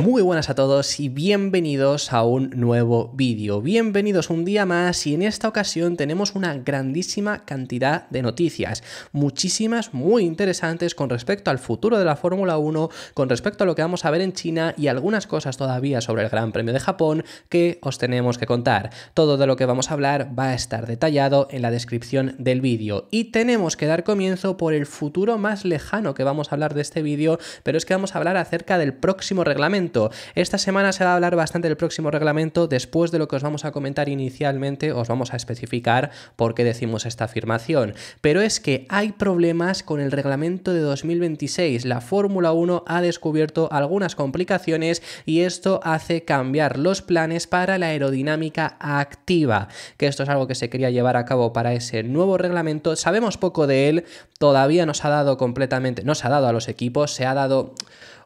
Muy buenas a todos y bienvenidos a un nuevo vídeo. Bienvenidos un día más y en esta ocasión tenemos una grandísima cantidad de noticias, muchísimas muy interesantes con respecto al futuro de la Fórmula 1, con respecto a lo que vamos a ver en China y algunas cosas todavía sobre el Gran Premio de Japón que os tenemos que contar. Todo de lo que vamos a hablar va a estar detallado en la descripción del vídeo y tenemos que dar comienzo por el futuro más lejano que vamos a hablar de este vídeo, pero es que vamos a hablar acerca del próximo reglamento esta semana se va a hablar bastante del próximo reglamento. Después de lo que os vamos a comentar inicialmente, os vamos a especificar por qué decimos esta afirmación. Pero es que hay problemas con el reglamento de 2026. La Fórmula 1 ha descubierto algunas complicaciones y esto hace cambiar los planes para la aerodinámica activa, que esto es algo que se quería llevar a cabo para ese nuevo reglamento. Sabemos poco de él, todavía nos ha dado completamente, nos ha dado a los equipos, se ha dado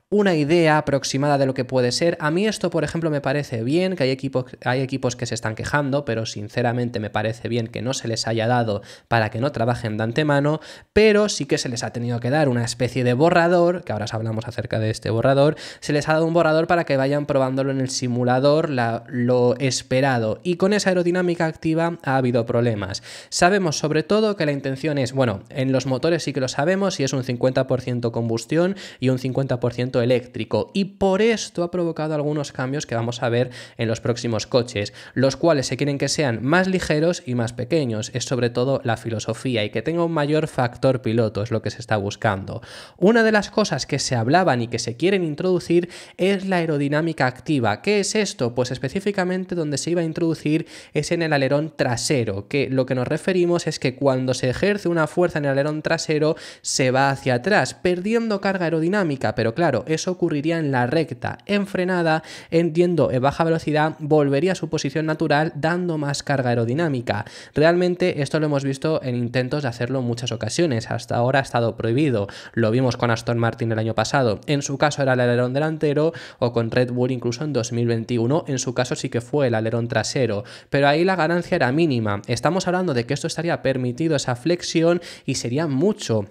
una idea aproximada de lo que puede ser. A mí esto, por ejemplo, me parece bien, que hay equipos, hay equipos que se están quejando, pero sinceramente me parece bien que no se les haya dado para que no trabajen de antemano, pero sí que se les ha tenido que dar una especie de borrador, que ahora hablamos acerca de este borrador, se les ha dado un borrador para que vayan probándolo en el simulador lo esperado. Y con esa aerodinámica activa ha habido problemas. Sabemos sobre todo que la intención es, bueno, en los motores sí que lo sabemos, si es un 50% combustión y un 50% eléctrico y por esto ha provocado algunos cambios que vamos a ver en los próximos coches, los cuales se quieren que sean más ligeros y más pequeños, es sobre todo la filosofía y que tenga un mayor factor piloto, es lo que se está buscando. Una de las cosas que se hablaban y que se quieren introducir es la aerodinámica activa. ¿Qué es esto? Pues específicamente donde se iba a introducir es en el alerón trasero, que lo que nos referimos es que cuando se ejerce una fuerza en el alerón trasero se va hacia atrás, perdiendo carga aerodinámica, pero claro, eso ocurriría en la recta. En frenada, entiendo en baja velocidad, volvería a su posición natural dando más carga aerodinámica. Realmente esto lo hemos visto en intentos de hacerlo en muchas ocasiones. Hasta ahora ha estado prohibido. Lo vimos con Aston Martin el año pasado. En su caso era el alerón delantero o con Red Bull incluso en 2021. En su caso sí que fue el alerón trasero. Pero ahí la ganancia era mínima. Estamos hablando de que esto estaría permitido esa flexión y sería mucho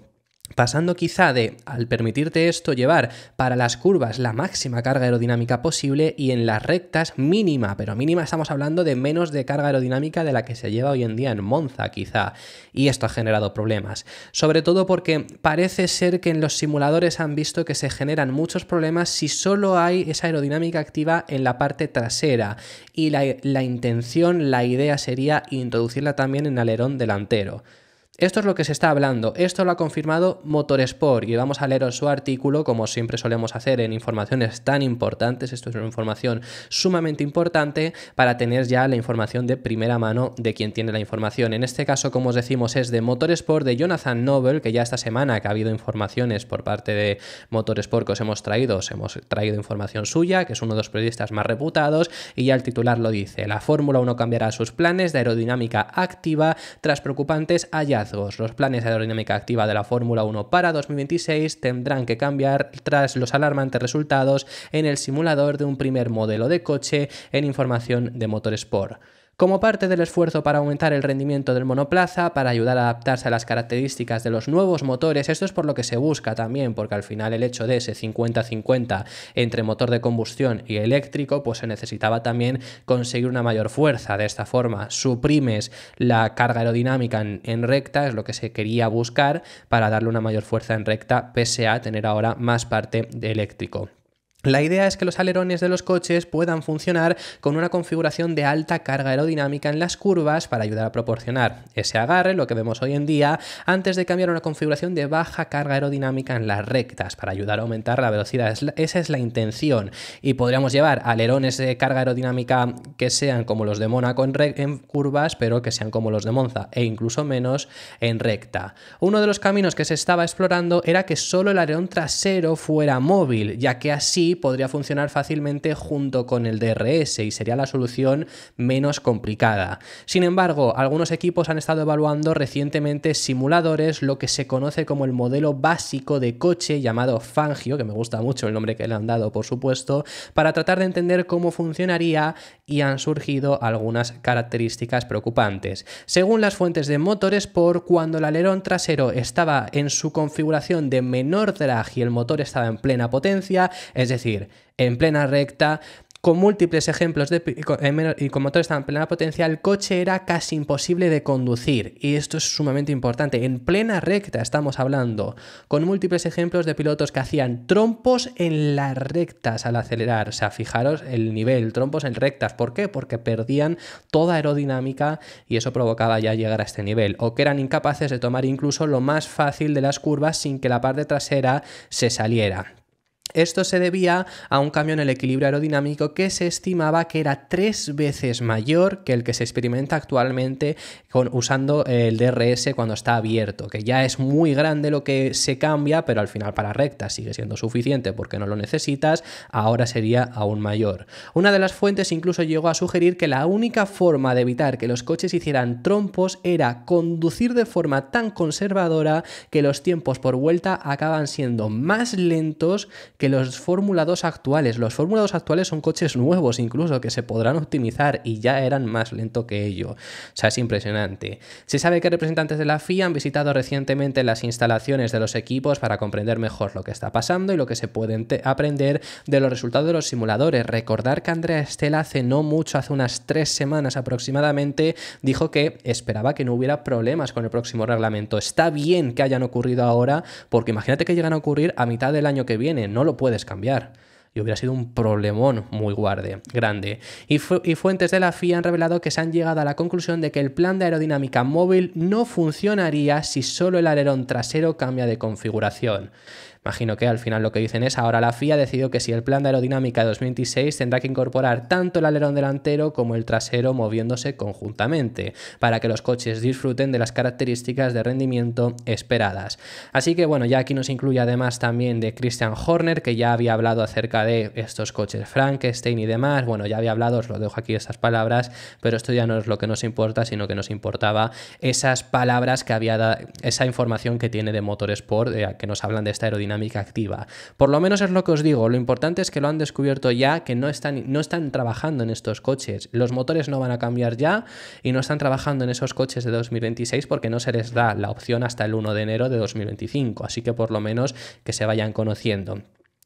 Pasando quizá de, al permitirte esto, llevar para las curvas la máxima carga aerodinámica posible y en las rectas mínima, pero mínima estamos hablando de menos de carga aerodinámica de la que se lleva hoy en día en Monza quizá, y esto ha generado problemas. Sobre todo porque parece ser que en los simuladores han visto que se generan muchos problemas si solo hay esa aerodinámica activa en la parte trasera y la, la intención, la idea sería introducirla también en alerón delantero. Esto es lo que se está hablando, esto lo ha confirmado Motorsport y vamos a leeros su artículo como siempre solemos hacer en informaciones tan importantes, esto es una información sumamente importante para tener ya la información de primera mano de quien tiene la información. En este caso, como os decimos, es de Motorsport de Jonathan Noble, que ya esta semana que ha habido informaciones por parte de Motorsport que os hemos traído, os hemos traído información suya, que es uno de los periodistas más reputados y ya el titular lo dice, la Fórmula 1 cambiará sus planes de aerodinámica activa tras preocupantes hallazgos los planes de aerodinámica activa de la Fórmula 1 para 2026 tendrán que cambiar tras los alarmantes resultados en el simulador de un primer modelo de coche en información de Motorsport como parte del esfuerzo para aumentar el rendimiento del monoplaza, para ayudar a adaptarse a las características de los nuevos motores. Esto es por lo que se busca también, porque al final el hecho de ese 50-50 entre motor de combustión y eléctrico, pues se necesitaba también conseguir una mayor fuerza. De esta forma, suprimes la carga aerodinámica en, recta, es lo que se quería buscar, para darle una mayor fuerza en recta, pese a tener ahora más parte de eléctrico. La idea es que los alerones de los coches puedan funcionar con una configuración de alta carga aerodinámica en las curvas para ayudar a proporcionar ese agarre, lo que vemos hoy en día, antes de cambiar a una configuración de baja carga aerodinámica en las rectas para ayudar a aumentar la velocidad. Esa es la intención. Y podríamos llevar alerones de carga aerodinámica que sean como los de Mónaco en, curvas, pero que sean como los de Monza e incluso menos en recta. Uno de los caminos que se estaba explorando era que solo el alerón trasero fuera móvil, ya que así podría funcionar fácilmente junto con el DRS y sería la solución menos complicada. Sin embargo, algunos equipos han estado evaluando recientemente simuladores, lo que se conoce como el modelo básico de coche llamado Fangio, que me gusta mucho el nombre que le han dado, por supuesto, para tratar de entender cómo funcionaría y han surgido algunas características preocupantes. Según las fuentes de Motorsport, cuando el alerón trasero estaba en su configuración de menor drag y el motor estaba en plena potencia, es decir, decir, en plena recta, con múltiples ejemplos de, y con eh, motores en plena potencia, el coche era casi imposible de conducir. Y esto es sumamente importante. En plena recta estamos hablando, con múltiples ejemplos de pilotos que hacían trompos en las rectas al acelerar. O sea, fijaros el nivel, trompos en rectas. ¿Por qué? Porque perdían toda aerodinámica y eso provocaba ya llegar a este nivel. O que eran incapaces de tomar incluso lo más fácil de las curvas sin que la parte trasera se saliera esto se debía a un cambio en el equilibrio aerodinámico que se estimaba que era tres veces mayor que el que se experimenta actualmente con, usando el DRS cuando está abierto, que ya es muy grande lo que se cambia, pero al final para rectas sigue siendo suficiente porque no lo necesitas, ahora sería aún mayor. Una de las fuentes incluso llegó a sugerir que la única forma de evitar que los coches hicieran trompos era conducir de forma tan conservadora que los tiempos por vuelta acaban siendo más lentos que los Fórmula 2 actuales. Los Fórmula actuales son coches nuevos incluso que se podrán optimizar y ya eran más lento que ello. O sea, es impresionante. Se sabe que representantes de la FIA han visitado recientemente las instalaciones de los equipos para comprender mejor lo que está pasando y lo que se puede aprender de los resultados de los simuladores. Recordar que Andrea Estela hace no mucho, hace unas tres semanas aproximadamente, dijo que esperaba que no hubiera problemas con el próximo reglamento. Está bien que hayan ocurrido ahora, porque imagínate que llegan a ocurrir a mitad del año que viene. No lo puedes cambiar y hubiera sido un problemón muy guarde, grande. Y, y, fuentes de la FIA han revelado que se han llegado a la conclusión de que el plan de aerodinámica móvil no funcionaría si solo el alerón trasero cambia de configuración. Imagino que al final lo que dicen es, ahora la FIA decidió que si el plan de aerodinámica de 2026 tendrá que incorporar tanto el alerón delantero como el trasero moviéndose conjuntamente, para que los coches disfruten de las características de rendimiento esperadas. Así que bueno, ya aquí nos incluye además también de Christian Horner, que ya había hablado acerca de estos coches Frankenstein y demás. Bueno, ya había hablado, os lo dejo aquí estas palabras, pero esto ya no es lo que nos importa, sino que nos importaba esas palabras que había dado, esa información que tiene de Motorsport, eh, que nos hablan de esta aerodinámica dinámica activa. Por lo menos es lo que os digo, lo importante es que lo han descubierto ya, que no están, no están trabajando en estos coches, los motores no van a cambiar ya y no están trabajando en esos coches de 2026 porque no se les da la opción hasta el 1 de enero de 2025, así que por lo menos que se vayan conociendo.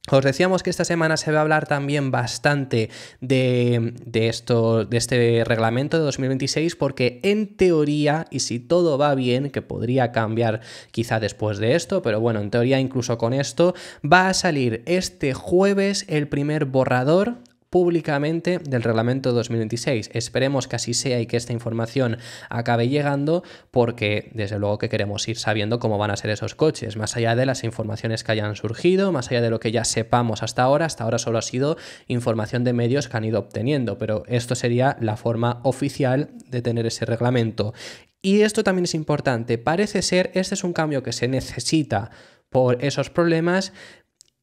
Os decíamos que esta semana se va a hablar también bastante de, esto, de este reglamento de 2026, porque en teoría, y si todo va bien, que podría cambiar quizá después de esto, pero bueno, en teoría incluso con esto, va a salir este jueves el primer borrador públicamente del reglamento 2026. Esperemos que así sea y que esta información acabe llegando porque desde luego que queremos ir sabiendo cómo van a ser esos coches, más allá de las informaciones que hayan surgido, más allá de lo que ya sepamos hasta ahora, hasta ahora solo ha sido información de medios que han ido obteniendo, pero esto sería la forma oficial de tener ese reglamento. Y esto también es importante, parece ser, este es un cambio que se necesita por esos problemas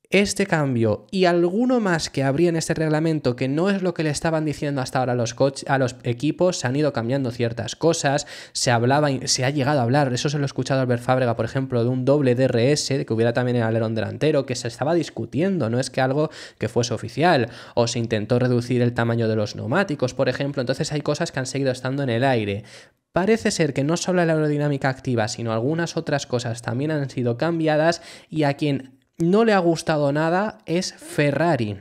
este cambio y alguno más que habría en este reglamento, que no es lo que le estaban diciendo hasta ahora a los, a los equipos, se han ido cambiando ciertas cosas, se hablaba, se ha llegado a hablar, eso se lo he escuchado a Albert Fábrega, por ejemplo, de un doble DRS, que hubiera también el alerón delantero, que se estaba discutiendo, no es que algo que fuese oficial, o se intentó reducir el tamaño de los neumáticos, por ejemplo, entonces hay cosas que han seguido estando en el aire. Parece ser que no solo la aerodinámica activa, sino algunas otras cosas también han sido cambiadas y a quien no le ha gustado nada es Ferrari.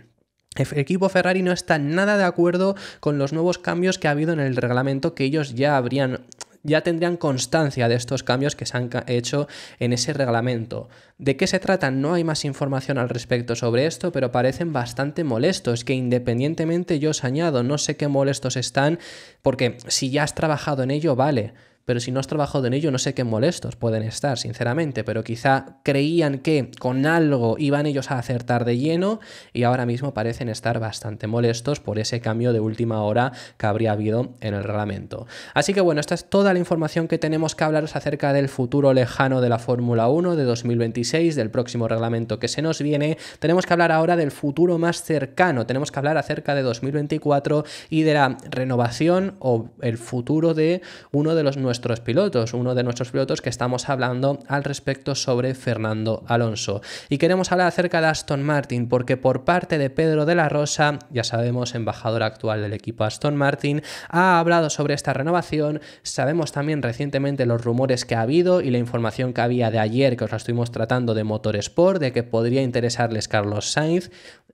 El equipo Ferrari no está nada de acuerdo con los nuevos cambios que ha habido en el reglamento que ellos ya habrían ya tendrían constancia de estos cambios que se han hecho en ese reglamento. ¿De qué se trata? No hay más información al respecto sobre esto, pero parecen bastante molestos, que independientemente yo os añado, no sé qué molestos están, porque si ya has trabajado en ello, vale, pero si no has trabajado en ello, no sé qué molestos pueden estar, sinceramente, pero quizá creían que con algo iban ellos a acertar de lleno y ahora mismo parecen estar bastante molestos por ese cambio de última hora que habría habido en el reglamento. Así que bueno, esta es toda la información que tenemos que hablaros acerca del futuro lejano de la Fórmula 1 de 2026, del próximo reglamento que se nos viene. Tenemos que hablar ahora del futuro más cercano, tenemos que hablar acerca de 2024 y de la renovación o el futuro de uno de los nuevos nuestros pilotos, uno de nuestros pilotos que estamos hablando al respecto sobre Fernando Alonso. Y queremos hablar acerca de Aston Martin, porque por parte de Pedro de la Rosa, ya sabemos, embajador actual del equipo Aston Martin, ha hablado sobre esta renovación. Sabemos también recientemente los rumores que ha habido y la información que había de ayer, que os la estuvimos tratando de Motorsport, de que podría interesarles Carlos Sainz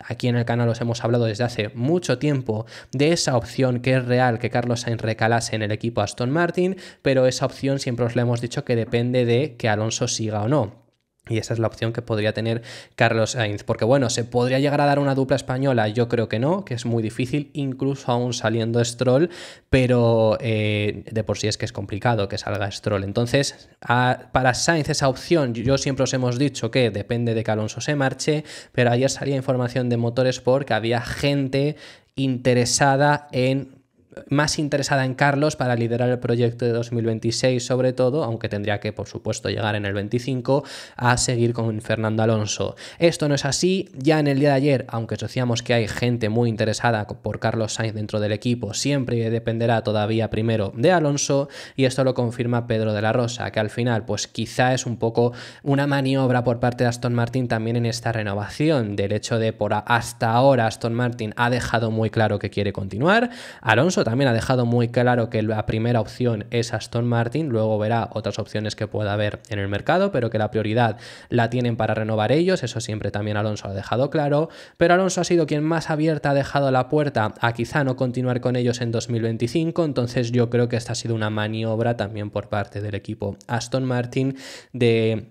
aquí en el canal os hemos hablado desde hace mucho tiempo de esa opción que es real que Carlos Sainz recalase en el equipo Aston Martin, pero esa opción siempre os la hemos dicho que depende de que Alonso siga o no. Y esa es la opción que podría tener Carlos Sainz. Porque bueno, se podría llegar a dar una dupla española, yo creo que no, que es muy difícil, incluso aún saliendo Stroll, pero eh, de por sí es que es complicado que salga Stroll. Entonces, para Sainz esa opción, yo siempre os hemos dicho que depende de que Alonso se marche, pero ayer salía información de Motorsport que había gente interesada en más interesada en Carlos para liderar el proyecto de 2026 sobre todo, aunque tendría que por supuesto llegar en el 25 a seguir con Fernando Alonso. Esto no es así, ya en el día de ayer, aunque decíamos que hay gente muy interesada por Carlos Sainz dentro del equipo, siempre dependerá todavía primero de Alonso y esto lo confirma Pedro de la Rosa, que al final pues quizá es un poco una maniobra por parte de Aston Martin también en esta renovación, del hecho de por hasta ahora Aston Martin ha dejado muy claro que quiere continuar, Alonso también ha dejado muy claro que la primera opción es Aston Martin, luego verá otras opciones que pueda haber en el mercado, pero que la prioridad la tienen para renovar ellos, eso siempre también Alonso ha dejado claro, pero Alonso ha sido quien más abierta ha dejado la puerta a quizá no continuar con ellos en 2025, entonces yo creo que esta ha sido una maniobra también por parte del equipo Aston Martin de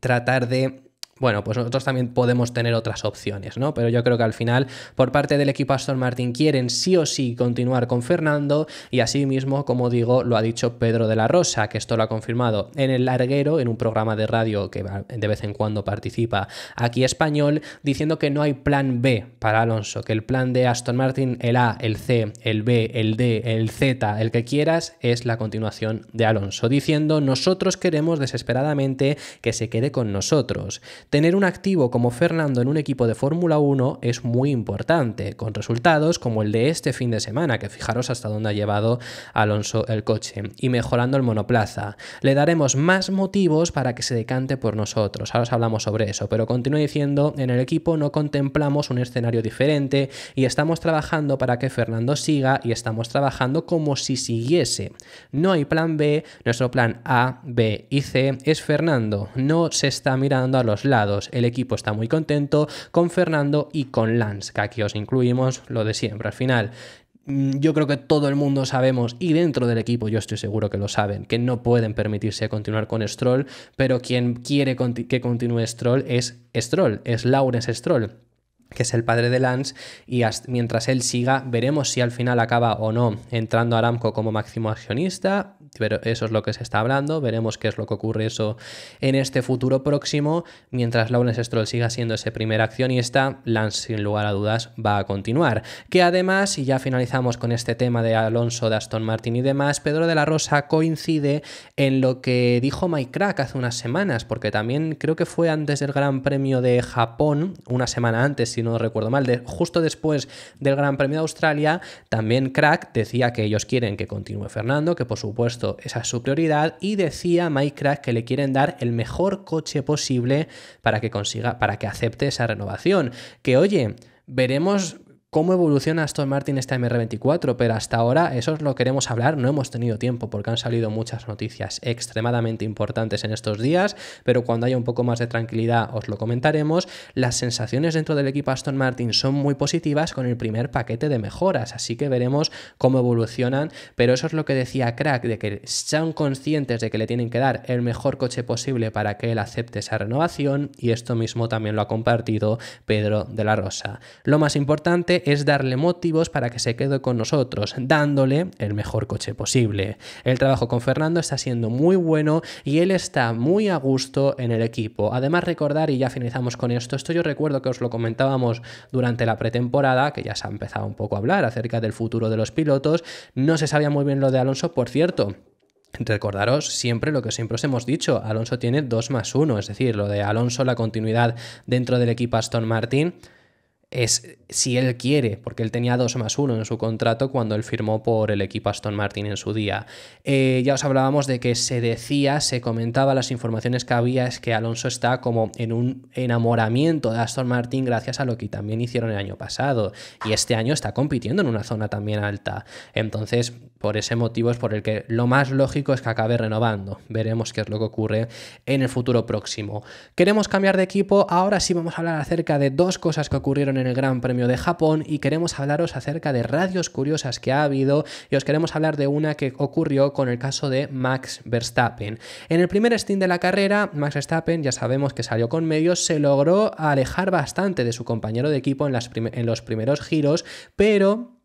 tratar de bueno, pues nosotros también podemos tener otras opciones, ¿no? Pero yo creo que al final, por parte del equipo Aston Martin, quieren sí o sí continuar con Fernando y asimismo, como digo, lo ha dicho Pedro de la Rosa, que esto lo ha confirmado en el larguero, en un programa de radio que de vez en cuando participa aquí español, diciendo que no hay plan B para Alonso, que el plan de Aston Martin, el A, el C, el B, el D, el Z, el que quieras, es la continuación de Alonso, diciendo nosotros queremos desesperadamente que se quede con nosotros Tener un activo como Fernando en un equipo de Fórmula 1 es muy importante, con resultados como el de este fin de semana, que fijaros hasta dónde ha llevado Alonso el coche, y mejorando el monoplaza. Le daremos más motivos para que se decante por nosotros. Ahora os hablamos sobre eso, pero continúo diciendo, en el equipo no contemplamos un escenario diferente y estamos trabajando para que Fernando siga y estamos trabajando como si siguiese. No hay plan B, nuestro plan A, B y C es Fernando. No se está mirando a los lados el equipo está muy contento con Fernando y con Lance, que aquí os incluimos lo de siempre al final. Mm, yo creo que todo el mundo sabemos, y dentro del equipo yo estoy seguro que lo saben, que no pueden permitirse continuar con Stroll, pero quien quiere que continúe Stroll es Stroll, es Lawrence Stroll que es el padre de Lance, y mientras él siga, veremos si al final acaba o no entrando Aramco como máximo accionista pero eso es lo que se está hablando, veremos qué es lo que ocurre eso en este futuro próximo. Mientras Lawrence Stroll siga siendo ese primer accionista, Lance sin lugar a dudas va a continuar. Que además, y ya finalizamos con este tema de Alonso, de Aston Martin y demás, Pedro de la Rosa coincide en lo que dijo Mike Crack hace unas semanas, porque también creo que fue antes del Gran Premio de Japón, una semana antes, si no recuerdo mal, de, justo después del Gran Premio de Australia, también Crack decía que ellos quieren que continúe Fernando, que por supuesto esa su prioridad. Y decía a que le quieren dar el mejor coche posible para que consiga, para que acepte esa renovación. Que oye, veremos cómo evoluciona Aston Martin esta MR24, pero hasta ahora eso os lo queremos hablar, no hemos tenido tiempo porque han salido muchas noticias extremadamente importantes en estos días, pero cuando haya un poco más de tranquilidad os lo comentaremos. Las sensaciones dentro del equipo Aston Martin son muy positivas con el primer paquete de mejoras, así que veremos cómo evolucionan, pero eso es lo que decía Crack, de que sean conscientes de que le tienen que dar el mejor coche posible para que él acepte esa renovación y esto mismo también lo ha compartido Pedro de la Rosa. Lo más importante es darle motivos para que se quede con nosotros, dándole el mejor coche posible. El trabajo con Fernando está siendo muy bueno y él está muy a gusto en el equipo. Además, recordar, y ya finalizamos con esto, esto yo recuerdo que os lo comentábamos durante la pretemporada, que ya se ha empezado un poco a hablar acerca del futuro de los pilotos, no se sabía muy bien lo de Alonso, por cierto. Recordaros siempre lo que siempre os hemos dicho, Alonso tiene 2 más 1, es decir, lo de Alonso, la continuidad dentro del equipo Aston Martin es si él quiere, porque él tenía 2 más 1 en su contrato cuando él firmó por el equipo Aston Martin en su día. Eh, ya os hablábamos de que se decía, se comentaba, las informaciones que había es que Alonso está como en un enamoramiento de Aston Martin gracias a lo que también hicieron el año pasado. Y este año está compitiendo en una zona también alta. Entonces, por ese motivo es por el que lo más lógico es que acabe renovando. Veremos qué es lo que ocurre en el futuro próximo. Queremos cambiar de equipo, ahora sí vamos a hablar acerca de dos cosas que ocurrieron en el Gran Premio de Japón y queremos hablaros acerca de radios curiosas que ha habido y os queremos hablar de una que ocurrió con el caso de Max Verstappen. En el primer stint de la carrera, Max Verstappen, ya sabemos que salió con medios, se logró alejar bastante de su compañero de equipo en, en los primeros giros, pero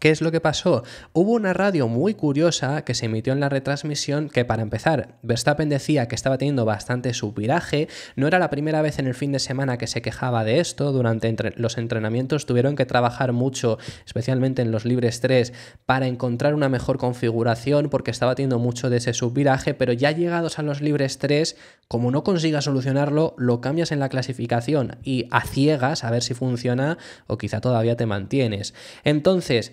¿Qué es lo que pasó? Hubo una radio muy curiosa que se emitió en la retransmisión que para empezar Verstappen decía que estaba teniendo bastante subviraje, no era la primera vez en el fin de semana que se quejaba de esto, durante los entrenamientos tuvieron que trabajar mucho, especialmente en los libres 3, para encontrar una mejor configuración porque estaba teniendo mucho de ese subviraje, pero ya llegados a los libres 3, como no consigas solucionarlo, lo cambias en la clasificación y a ciegas a ver si funciona o quizá todavía te mantienes. Entonces,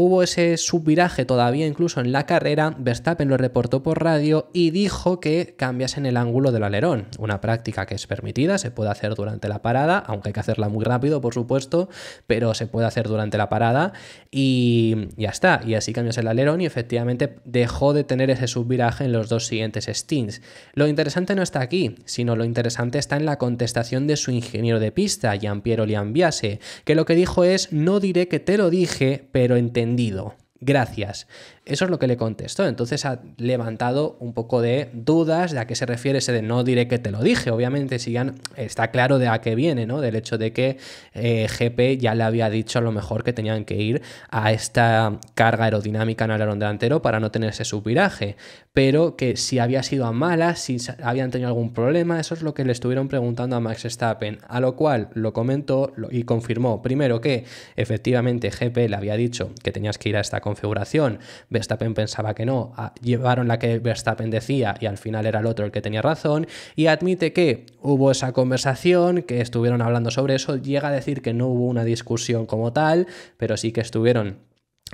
Hubo ese subviraje todavía incluso en la carrera, Verstappen lo reportó por radio y dijo que cambiasen el ángulo del alerón, una práctica que es permitida, se puede hacer durante la parada, aunque hay que hacerla muy rápido por supuesto, pero se puede hacer durante la parada y ya está, y así cambias el alerón y efectivamente dejó de tener ese subviraje en los dos siguientes stints. Lo interesante no está aquí, sino lo interesante está en la contestación de su ingeniero de pista, Jean-Pierre Oliambiase, que lo que dijo es, no diré que te lo dije, pero entendí Gracias. Eso es lo que le contestó. Entonces ha levantado un poco de dudas de a qué se refiere ese de no diré que te lo dije. Obviamente, si está claro de a qué viene, ¿no? Del hecho de que eh, GP ya le había dicho a lo mejor que tenían que ir a esta carga aerodinámica en el alerón delantero para no tener ese subviraje. Pero que si había sido a malas, si habían tenido algún problema, eso es lo que le estuvieron preguntando a Max Stappen, A lo cual lo comentó y confirmó primero que efectivamente GP le había dicho que tenías que ir a esta configuración. Verstappen pensaba que no, llevaron la que Verstappen decía y al final era el otro el que tenía razón, y admite que hubo esa conversación, que estuvieron hablando sobre eso, llega a decir que no hubo una discusión como tal, pero sí que estuvieron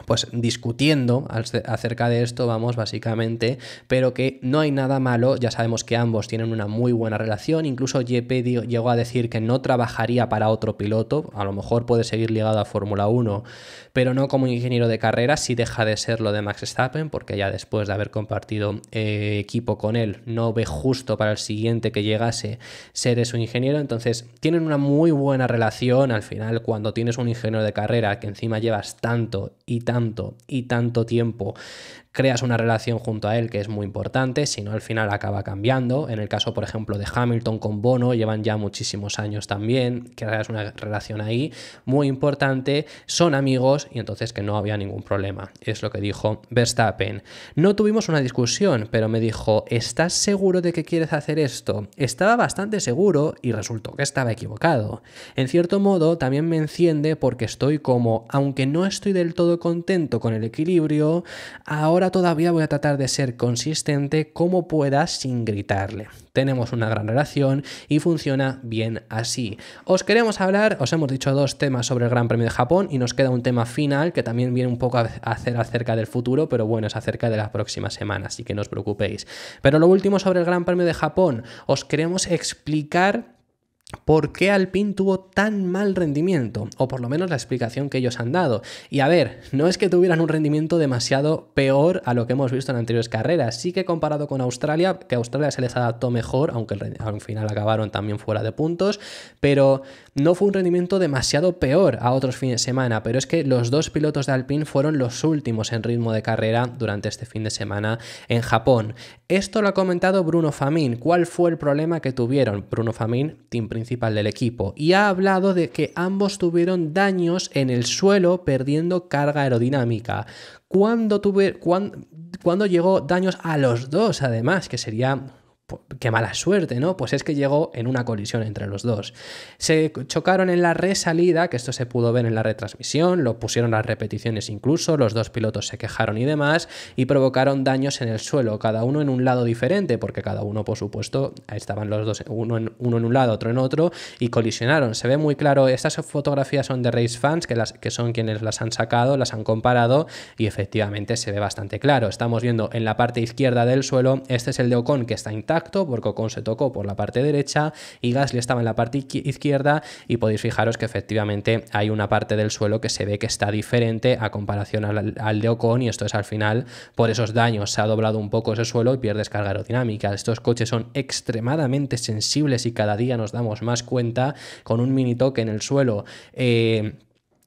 pues discutiendo acerca de esto, vamos, básicamente, pero que no hay nada malo, ya sabemos que ambos tienen una muy buena relación, incluso JP llegó a decir que no trabajaría para otro piloto, a lo mejor puede seguir ligado a Fórmula 1, pero no como ingeniero de carrera, si deja de ser lo de Max Stappen porque ya después de haber compartido eh, equipo con él, no ve justo para el siguiente que llegase ser su ingeniero, entonces tienen una muy buena relación, al final cuando tienes un ingeniero de carrera que encima llevas tanto y tanto y tanto tiempo creas una relación junto a él que es muy importante, si no al final acaba cambiando. En el caso, por ejemplo, de Hamilton con Bono, llevan ya muchísimos años también, creas una relación ahí muy importante, son amigos y entonces que no había ningún problema. Es lo que dijo Verstappen. No tuvimos una discusión, pero me dijo, ¿estás seguro de que quieres hacer esto? Estaba bastante seguro y resultó que estaba equivocado. En cierto modo, también me enciende porque estoy como, aunque no estoy del todo contento con el equilibrio, ahora todavía voy a tratar de ser consistente como pueda sin gritarle. Tenemos una gran relación y funciona bien así. Os queremos hablar, os hemos dicho dos temas sobre el Gran Premio de Japón y nos queda un tema final que también viene un poco a hacer acerca del futuro, pero bueno, es acerca de la próxima semana, así que no os preocupéis. Pero lo último sobre el Gran Premio de Japón, os queremos explicar ¿Por qué Alpine tuvo tan mal rendimiento? O por lo menos la explicación que ellos han dado. Y a ver, no es que tuvieran un rendimiento demasiado peor a lo que hemos visto en anteriores carreras. Sí que comparado con Australia, que Australia se les adaptó mejor, aunque al final acabaron también fuera de puntos, pero no fue un rendimiento demasiado peor a otros fines de semana. Pero es que los dos pilotos de Alpine fueron los últimos en ritmo de carrera durante este fin de semana en Japón. Esto lo ha comentado Bruno Famín. ¿Cuál fue el problema que tuvieron? Bruno Famín, Team principal del equipo y ha hablado de que ambos tuvieron daños en el suelo perdiendo carga aerodinámica. Cuando, tuve, cuando llegó daños a los dos, además, que sería qué mala suerte, ¿no? Pues es que llegó en una colisión entre los dos. Se chocaron en la resalida, que esto se pudo ver en la retransmisión, lo pusieron a repeticiones incluso, los dos pilotos se quejaron y demás, y provocaron daños en el suelo, cada uno en un lado diferente, porque cada uno, por supuesto, estaban los dos, uno en, un lado, otro en otro, y colisionaron. Se ve muy claro, estas fotografías son de Race Fans, que, las, que son quienes las han sacado, las han comparado, y efectivamente se ve bastante claro. Estamos viendo en la parte izquierda del suelo, este es el de Ocon, que está intacto, acto porque Ocon se tocó por la parte derecha y Gasly estaba en la parte izquierda y podéis fijaros que efectivamente hay una parte del suelo que se ve que está diferente a comparación al, de Ocon y esto es al final por esos daños se ha doblado un poco ese suelo y pierdes carga aerodinámica. Estos coches son extremadamente sensibles y cada día nos damos más cuenta con un mini toque en el suelo. Eh,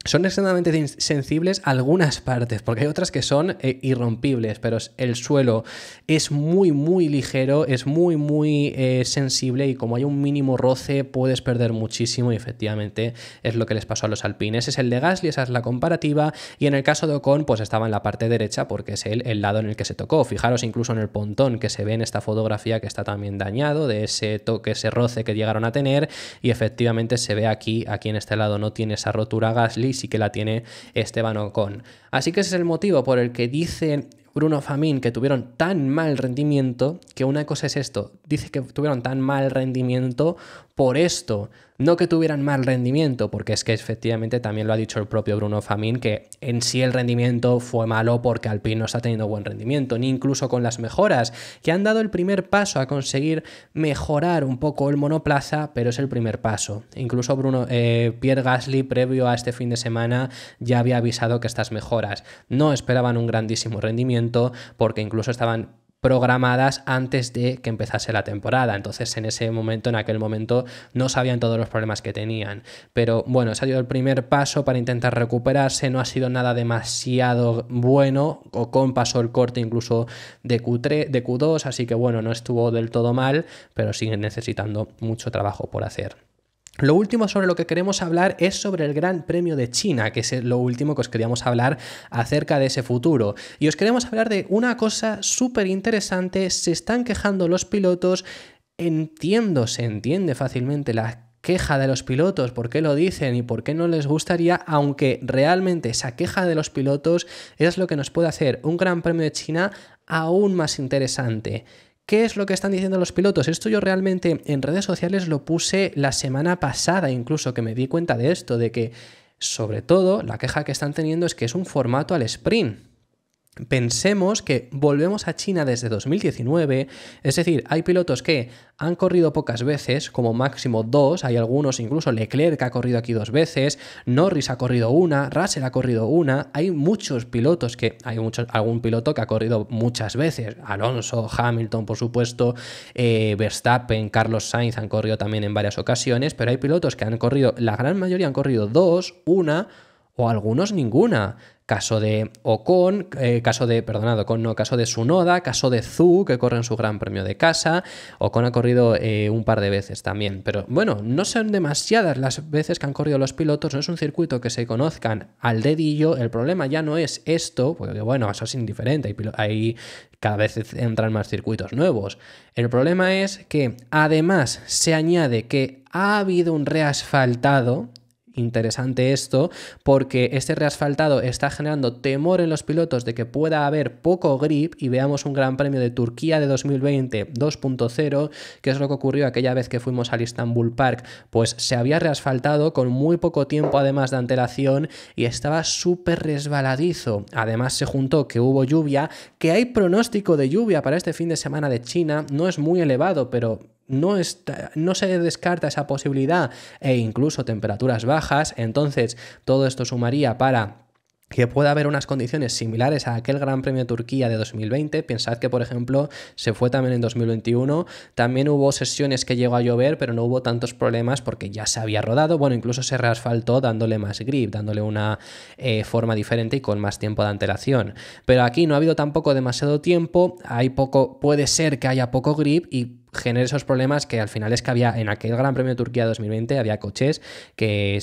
son extremadamente sensibles algunas partes, porque hay otras que son eh, irrompibles, pero el suelo es muy, muy ligero, es muy, muy eh, sensible y como hay un mínimo roce puedes perder muchísimo y efectivamente es lo que les pasó a los alpines. Es el de Gasly, esa es la comparativa y en el caso de Ocon pues estaba en la parte derecha porque es el, el lado en el que se tocó. Fijaros incluso en el pontón que se ve en esta fotografía que está también dañado de ese toque, ese roce que llegaron a tener y efectivamente se ve aquí, aquí en este lado no tiene esa rotura Gasly y sí que la tiene Esteban Ocon. Así que ese es el motivo por el que dice Bruno Famín que tuvieron tan mal rendimiento, que una cosa es esto, dice que tuvieron tan mal rendimiento por esto, no que tuvieran mal rendimiento, porque es que efectivamente también lo ha dicho el propio Bruno Famín, que en sí el rendimiento fue malo porque Alpine no está teniendo buen rendimiento, ni incluso con las mejoras, que han dado el primer paso a conseguir mejorar un poco el monoplaza, pero es el primer paso. Incluso Bruno, eh, Pierre Gasly, previo a este fin de semana, ya había avisado que estas mejoras no esperaban un grandísimo rendimiento, porque incluso estaban programadas antes de que empezase la temporada. Entonces, en ese momento, en aquel momento, no sabían todos los problemas que tenían. Pero bueno, salió ha sido el primer paso para intentar recuperarse. No ha sido nada demasiado bueno. con paso el corte incluso de, Q3, de Q2, así que bueno, no estuvo del todo mal, pero sigue necesitando mucho trabajo por hacer. Lo último sobre lo que queremos hablar es sobre el Gran Premio de China, que es lo último que os queríamos hablar acerca de ese futuro. Y os queremos hablar de una cosa súper interesante, se están quejando los pilotos, entiendo, se entiende fácilmente la queja de los pilotos, por qué lo dicen y por qué no les gustaría, aunque realmente esa queja de los pilotos es lo que nos puede hacer un Gran Premio de China aún más interesante. ¿Qué es lo que están diciendo los pilotos? Esto yo realmente en redes sociales lo puse la semana pasada, incluso que me di cuenta de esto, de que sobre todo la queja que están teniendo es que es un formato al sprint. Pensemos que volvemos a China desde 2019, es decir, hay pilotos que han corrido pocas veces, como máximo dos, hay algunos, incluso Leclerc que ha corrido aquí dos veces, Norris ha corrido una, Russell ha corrido una, hay muchos pilotos que, hay muchos, algún piloto que ha corrido muchas veces, Alonso, Hamilton, por supuesto, eh, Verstappen, Carlos Sainz han corrido también en varias ocasiones, pero hay pilotos que han corrido, la gran mayoría han corrido dos, una o algunos ninguna. Caso de Ocon, eh, caso de, perdonado Ocon no, caso de Sunoda, caso de Zu, que corre en su gran premio de casa. Ocon ha corrido eh, un par de veces también, pero bueno, no son demasiadas las veces que han corrido los pilotos, no es un circuito que se conozcan al dedillo. El problema ya no es esto, porque bueno, eso es indiferente, ahí cada vez entran más circuitos nuevos. El problema es que además se añade que ha habido un reasfaltado interesante esto porque este reasfaltado está generando temor en los pilotos de que pueda haber poco grip y veamos un gran premio de Turquía de 2020 2.0 que es lo que ocurrió aquella vez que fuimos al Istanbul Park pues se había reasfaltado con muy poco tiempo además de antelación y estaba súper resbaladizo además se juntó que hubo lluvia que hay pronóstico de lluvia para este fin de semana de China no es muy elevado pero no, está, no se descarta esa posibilidad e incluso temperaturas bajas, entonces todo esto sumaría para que pueda haber unas condiciones similares a aquel Gran Premio de Turquía de 2020. Pensad que, por ejemplo, se fue también en 2021. También hubo sesiones que llegó a llover, pero no hubo tantos problemas porque ya se había rodado. Bueno, incluso se reasfaltó dándole más grip, dándole una eh, forma diferente y con más tiempo de antelación. Pero aquí no ha habido tampoco demasiado tiempo. Hay poco, puede ser que haya poco grip y genera esos problemas que al final es que había en aquel Gran Premio de Turquía 2020 había coches que,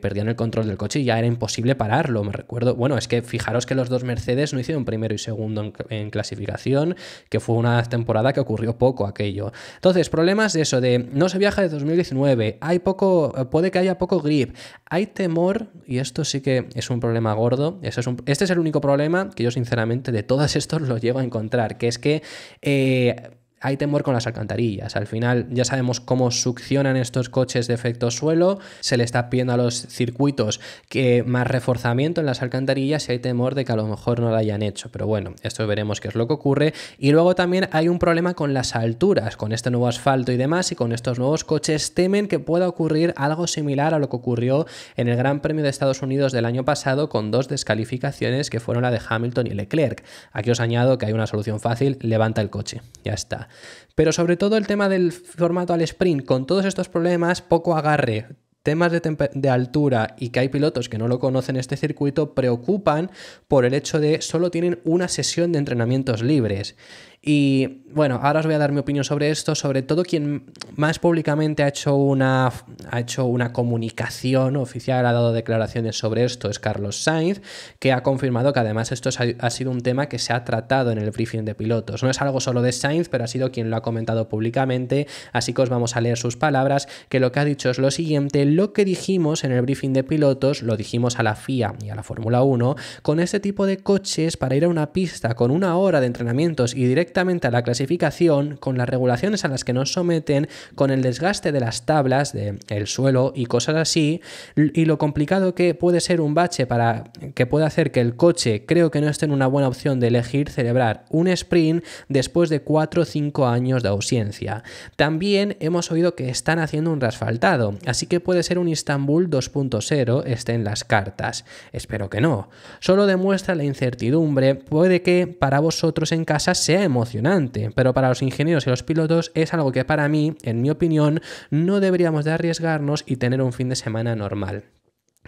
perdían el control del coche y ya era imposible pararlo. Me recuerdo, bueno, es que fijaros que los dos Mercedes no hicieron primero y segundo en, clasificación, que fue una temporada que ocurrió poco aquello. Entonces, problemas de eso, de no se viaja de 2019, hay poco, puede que haya poco grip, hay temor, y esto sí que es un problema gordo, eso es este es el único problema que yo sinceramente de todas estos lo llego a encontrar, que es que... Eh, hay temor con las alcantarillas. Al final ya sabemos cómo succionan estos coches de efecto suelo, se le está pidiendo a los circuitos que más reforzamiento en las alcantarillas y hay temor de que a lo mejor no lo hayan hecho. Pero bueno, esto veremos qué es lo que ocurre. Y luego también hay un problema con las alturas, con este nuevo asfalto y demás y con estos nuevos coches temen que pueda ocurrir algo similar a lo que ocurrió en el Gran Premio de Estados Unidos del año pasado con dos descalificaciones que fueron la de Hamilton y Leclerc. Aquí os añado que hay una solución fácil, levanta el coche, ya está. Pero sobre todo el tema del formato al sprint, con todos estos problemas, poco agarre, temas de, altura y que hay pilotos que no lo conocen este circuito preocupan por el hecho de solo tienen una sesión de entrenamientos libres. Y bueno, ahora os voy a dar mi opinión sobre esto, sobre todo quien más públicamente ha hecho una, ha hecho una comunicación oficial, ha dado declaraciones sobre esto, es Carlos Sainz, que ha confirmado que además esto ha sido un tema que se ha tratado en el briefing de pilotos. No es algo solo de Sainz, pero ha sido quien lo ha comentado públicamente, así que os vamos a leer sus palabras, que lo que ha dicho es lo siguiente, lo que dijimos en el briefing de pilotos, lo dijimos a la FIA y a la Fórmula 1, con este tipo de coches para ir a una pista con una hora de entrenamientos y directo directamente a la clasificación, con las regulaciones a las que nos someten, con el desgaste de las tablas, del suelo y cosas así, y lo complicado que puede ser un bache para que pueda hacer que el coche creo que no esté en una buena opción de elegir celebrar un sprint después de 4 o 5 años de ausencia. También hemos oído que están haciendo un rasfaltado, así que puede ser un Istanbul 2.0 esté en las cartas. Espero que no. Solo demuestra la incertidumbre, puede que para vosotros en casa sea emocionante, pero para los ingenieros y los pilotos es algo que para mí, en mi opinión, no deberíamos de arriesgarnos y tener un fin de semana normal.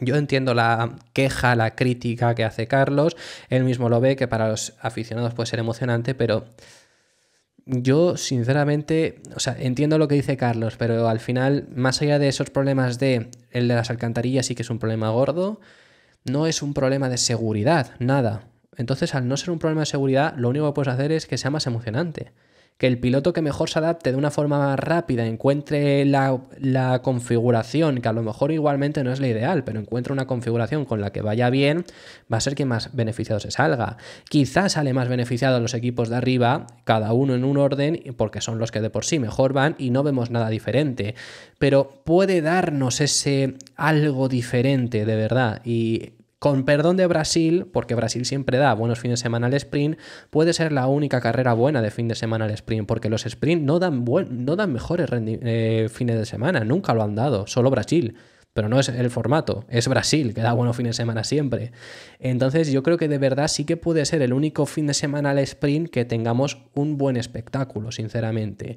Yo entiendo la queja, la crítica que hace Carlos, él mismo lo ve que para los aficionados puede ser emocionante, pero yo sinceramente, o sea, entiendo lo que dice Carlos, pero al final, más allá de esos problemas de el de las alcantarillas sí que es un problema gordo, no es un problema de seguridad, nada. Entonces, al no ser un problema de seguridad, lo único que puedes hacer es que sea más emocionante. Que el piloto que mejor se adapte de una forma más rápida encuentre la, configuración, que a lo mejor igualmente no es la ideal, pero encuentre una configuración con la que vaya bien, va a ser quien más beneficiado se salga. Quizás sale más beneficiado los equipos de arriba, cada uno en un orden, porque son los que de por sí mejor van y no vemos nada diferente. Pero puede darnos ese algo diferente de verdad y con perdón de Brasil, porque Brasil siempre da buenos fines de semana al sprint, puede ser la única carrera buena de fin de semana al sprint, porque los sprint no dan, no dan mejores eh, fines de semana, nunca lo han dado, solo Brasil pero no es el formato, es Brasil, que da buenos fines de semana siempre. Entonces yo creo que de verdad sí que puede ser el único fin de semana al sprint que tengamos un buen espectáculo, sinceramente.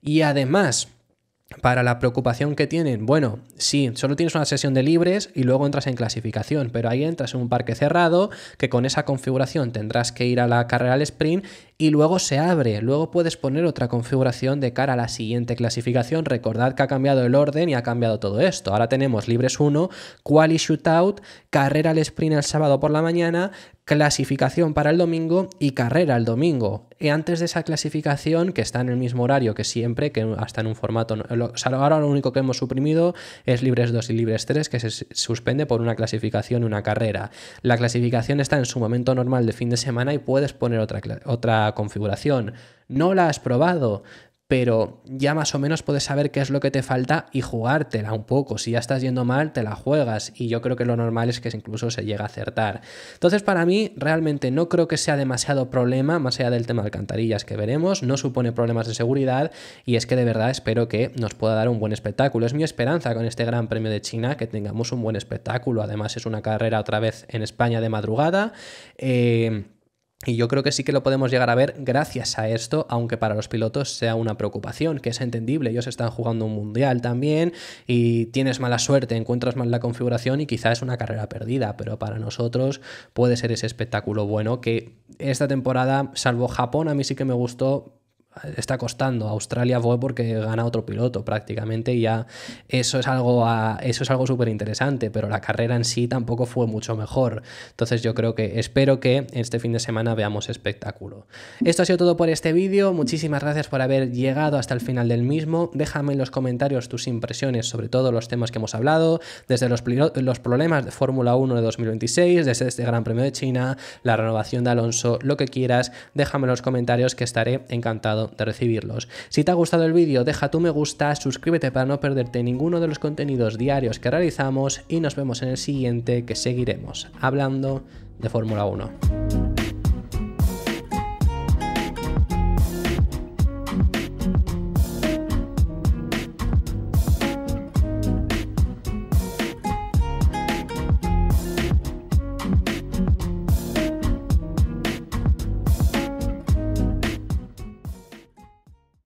Y además, para la preocupación que tienen, bueno, sí, solo tienes una sesión de libres y luego entras en clasificación, pero ahí entras en un parque cerrado que con esa configuración tendrás que ir a la carrera al sprint y luego se abre. Luego puedes poner otra configuración de cara a la siguiente clasificación. Recordad que ha cambiado el orden y ha cambiado todo esto. Ahora tenemos libres 1, quali shootout, carrera al sprint el sábado por la mañana, clasificación para el domingo y carrera el domingo. Y antes de esa clasificación, que está en el mismo horario que siempre, que hasta en un formato... ahora lo único que hemos suprimido es libres 2 y libres 3, que se suspende por una clasificación y una carrera. La clasificación está en su momento normal de fin de semana y puedes poner otra, otra configuración. No la has probado, pero ya más o menos puedes saber qué es lo que te falta y jugártela un poco. Si ya estás yendo mal, te la juegas y yo creo que lo normal es que incluso se llegue a acertar. Entonces, para mí, realmente no creo que sea demasiado problema, más allá del tema de alcantarillas que veremos, no supone problemas de seguridad y es que de verdad espero que nos pueda dar un buen espectáculo. Es mi esperanza con este Gran Premio de China que tengamos un buen espectáculo. Además, es una carrera otra vez en España de madrugada. Eh, y yo creo que sí que lo podemos llegar a ver gracias a esto, aunque para los pilotos sea una preocupación, que es entendible. Ellos están jugando un mundial también y tienes mala suerte, encuentras mal la configuración y quizás es una carrera perdida, pero para nosotros puede ser ese espectáculo bueno que esta temporada, salvo Japón, a mí sí que me gustó está costando. Australia fue porque gana otro piloto prácticamente y ya eso es algo eso es algo súper interesante, pero la carrera en sí tampoco fue mucho mejor. Entonces yo creo que espero que este fin de semana veamos espectáculo. Esto ha sido todo por este vídeo. Muchísimas gracias por haber llegado hasta el final del mismo. Déjame en los comentarios tus impresiones sobre todos los temas que hemos hablado, desde los, los problemas de Fórmula 1 de 2026, desde este Gran Premio de China, la renovación de Alonso, lo que quieras. Déjame en los comentarios que estaré encantado de recibirlos. Si te ha gustado el vídeo, deja tu me gusta, suscríbete para no perderte ninguno de los contenidos diarios que realizamos y nos vemos en el siguiente que seguiremos hablando de Fórmula 1.